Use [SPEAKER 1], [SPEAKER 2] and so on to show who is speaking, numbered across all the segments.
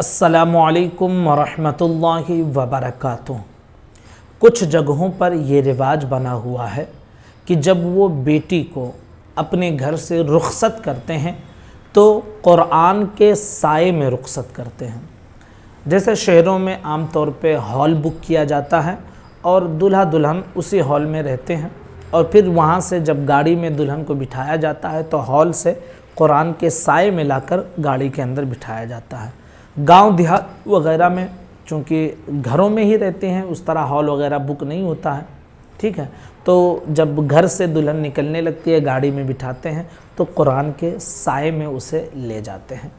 [SPEAKER 1] असलकम वरहमतुल्लाहि वबरक कुछ जगहों पर यह रिवाज बना हुआ है कि जब वो बेटी को अपने घर से रुखसत करते हैं तो क़ुरान के साय में रुखसत करते हैं जैसे शहरों में आम तौर पे हॉल बुक किया जाता है और दुल्हा दुल्हन उसी हॉल में रहते हैं और फिर वहाँ से जब गाड़ी में दुल्हन को बिठाया जाता है तो हॉल से कुरान के साय में लाकर गाड़ी के अंदर बिठाया जाता है गांव देहात वगैरह में चूँकि घरों में ही रहते हैं उस तरह हॉल वगैरह बुक नहीं होता है ठीक है तो जब घर से दुल्हन निकलने लगती है गाड़ी में बिठाते हैं तो कुरान के साय में उसे ले जाते हैं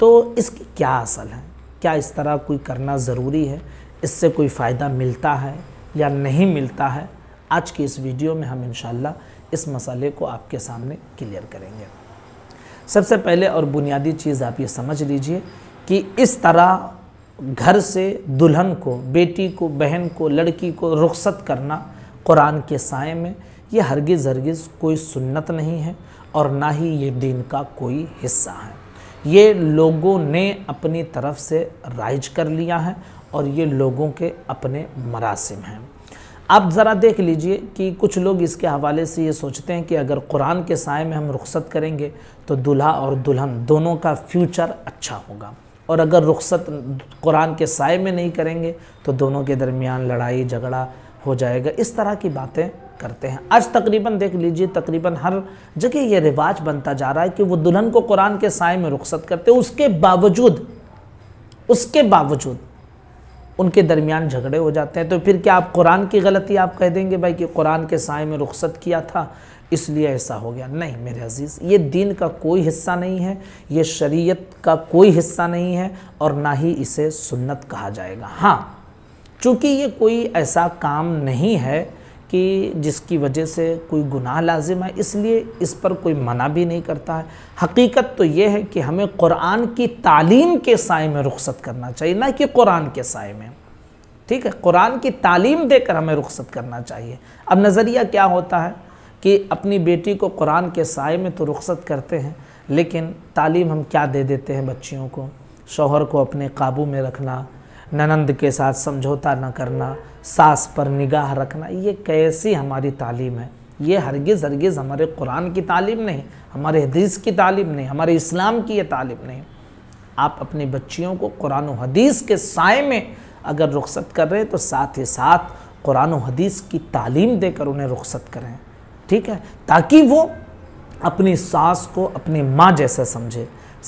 [SPEAKER 1] तो इसकी क्या असल है क्या इस तरह कोई करना ज़रूरी है इससे कोई फ़ायदा मिलता है या नहीं मिलता है आज की इस वीडियो में हम इन इस मसाले को आपके सामने क्लियर करेंगे सबसे पहले और बुनियादी चीज़ आप ये समझ लीजिए कि इस तरह घर से दुल्हन को बेटी को बहन को लड़की को रुखसत करना कुरान के साय में ये हरगिज़ हरगिज़ कोई सुन्नत नहीं है और ना ही ये दीन का कोई हिस्सा है ये लोगों ने अपनी तरफ से राइज कर लिया है और ये लोगों के अपने मरासिम हैं आप ज़रा देख लीजिए कि कुछ लोग इसके हवाले से ये सोचते हैं कि अगर कुरान के साय में हम रुखसत करेंगे तो दुल्हा और दुल्हन दोनों का फ्यूचर अच्छा होगा और अगर रुखसत कुरान के साय में नहीं करेंगे तो दोनों के दरमियान लड़ाई झगड़ा हो जाएगा इस तरह की बातें करते हैं आज तकरीबन देख लीजिए तकरीबन हर जगह ये रिवाज बनता जा रहा है कि वो दुल्हन को कुरान के साय में रुखसत करते उसके बावजूद उसके बावजूद उनके दरमियान झगड़े हो जाते हैं तो फिर क्या आप कुरान की गलती आप कह देंगे भाई कि कुरान के साय में रुख्सत किया था इसलिए ऐसा हो गया नहीं मेरे अजीज़ ये दीन का कोई हिस्सा नहीं है ये शरीयत का कोई हिस्सा नहीं है और ना ही इसे सुन्नत कहा जाएगा हाँ चूँकि ये कोई ऐसा काम नहीं है कि जिसकी वजह से कोई गुनाह लाजिम है इसलिए इस पर कोई मना भी नहीं करता है हकीकत तो ये है कि हमें कुरान की तालीम के साय में रुखसत करना चाहिए ना कि कुरान के साय में ठीक है कुरान की तालीम देकर हमें रुखसत करना चाहिए अब नज़रिया क्या होता है कि अपनी बेटी को कुरान के साय में तो रुखसत करते हैं लेकिन तालीम हम क्या दे देते हैं बच्चियों को शोहर को अपने काबू में रखना ननंद के साथ समझौता न करना सांस पर निगाह रखना ये कैसी हमारी तालीम है ये हरगिज़ हरगिज़ हमारे कुरान की तालीम नहीं हमारे हदीस की तालीम नहीं हमारे इस्लाम की ये तालीम नहीं आप अपनी बच्चियों को कुरान हदीस के साय में अगर रुखसत कर रहे हैं तो साथ ही साथ कुरान हदीस की तालीम देकर उन्हें रुखसत करें ठीक है ताकि वो अपनी सास को अपनी माँ जैसे समझे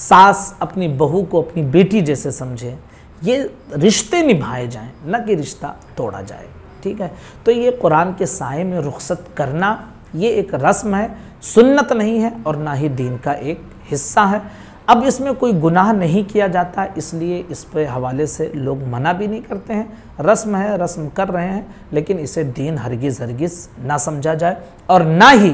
[SPEAKER 1] सास अपनी बहू को अपनी बेटी जैसे समझे ये रिश्ते निभाए जाएं ना कि रिश्ता तोड़ा जाए ठीक है तो ये कुरान के साय में रुखसत करना ये एक रस्म है सुन्नत नहीं है और ना ही दीन का एक हिस्सा है अब इसमें कोई गुनाह नहीं किया जाता इसलिए इस पर हवाले से लोग मना भी नहीं करते हैं रस्म है रस्म कर रहे हैं लेकिन इसे दीन हरगिज़ हरगिज़ ना समझा जाए और ना ही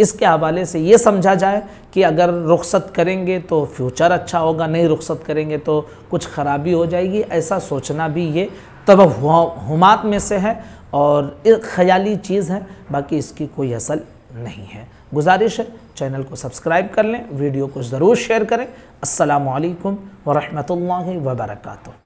[SPEAKER 1] इसके हवाले से ये समझा जाए कि अगर रुखसत करेंगे तो फ्यूचर अच्छा होगा नहीं रुखसत करेंगे तो कुछ ख़राबी हो जाएगी ऐसा सोचना भी ये तब हमात में से है और एक ख्याली चीज़ है बाकी इसकी कोई असल नहीं है गुजारिश है चैनल को सब्सक्राइब कर लें वीडियो को ज़रूर शेयर करें असलकम वरहमल वर्का